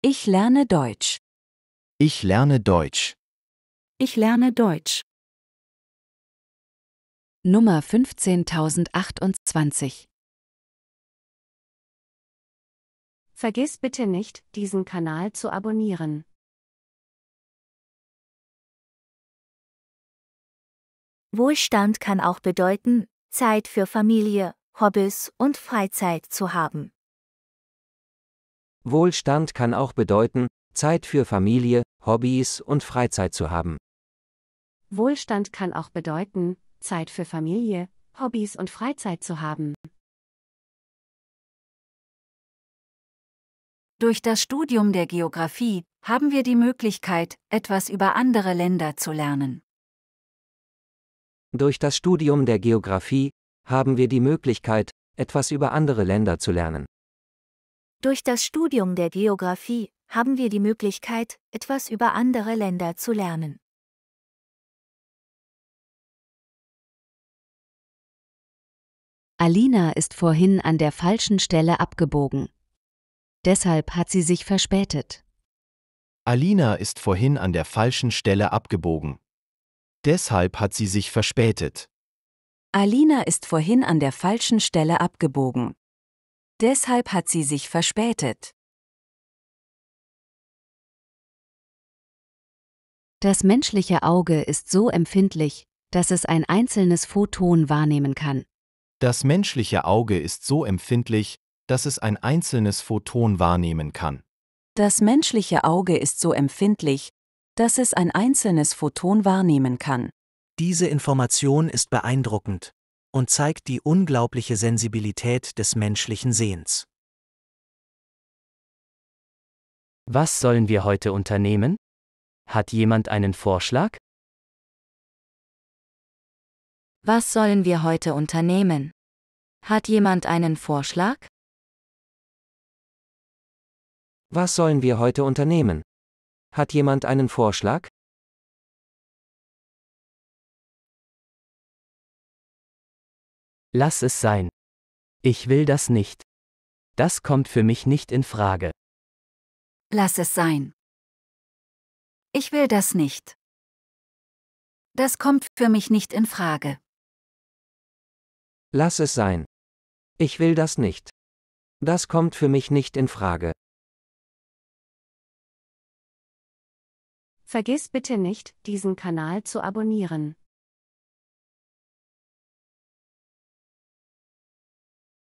Ich lerne Deutsch. Ich lerne Deutsch. Ich lerne Deutsch. Nummer 15028 Vergiss bitte nicht, diesen Kanal zu abonnieren. Wohlstand kann auch bedeuten, Zeit für Familie, Hobbys und Freizeit zu haben. Wohlstand kann auch bedeuten, Zeit für Familie, Hobbys und Freizeit zu haben. Wohlstand kann auch bedeuten, Zeit für Familie, Hobbys und Freizeit zu haben. Durch das Studium der Geografie haben wir die Möglichkeit, etwas über andere Länder zu lernen. Durch das Studium der Geographie haben wir die Möglichkeit, etwas über andere Länder zu lernen. Durch das Studium der Geografie haben wir die Möglichkeit, etwas über andere Länder zu lernen. Alina ist vorhin an der falschen Stelle abgebogen. Deshalb hat sie sich verspätet. Alina ist vorhin an der falschen Stelle abgebogen. Deshalb hat sie sich verspätet. Alina ist vorhin an der falschen Stelle abgebogen. Deshalb hat sie sich verspätet. Das menschliche Auge ist so empfindlich, dass es ein einzelnes Photon wahrnehmen kann. Das menschliche Auge ist so empfindlich, dass es ein einzelnes Photon wahrnehmen kann. Das menschliche Auge ist so empfindlich, dass es ein einzelnes Photon wahrnehmen kann. Diese Information ist beeindruckend und zeigt die unglaubliche Sensibilität des menschlichen Sehens. Was sollen wir heute unternehmen? Hat jemand einen Vorschlag? Was sollen wir heute unternehmen? Hat jemand einen Vorschlag? Was sollen wir heute unternehmen? Hat jemand einen Vorschlag? Lass es sein. Ich will das nicht. Das kommt für mich nicht in Frage. Lass es sein. Ich will das nicht. Das kommt für mich nicht in Frage. Lass es sein. Ich will das nicht. Das kommt für mich nicht in Frage. Vergiss bitte nicht, diesen Kanal zu abonnieren.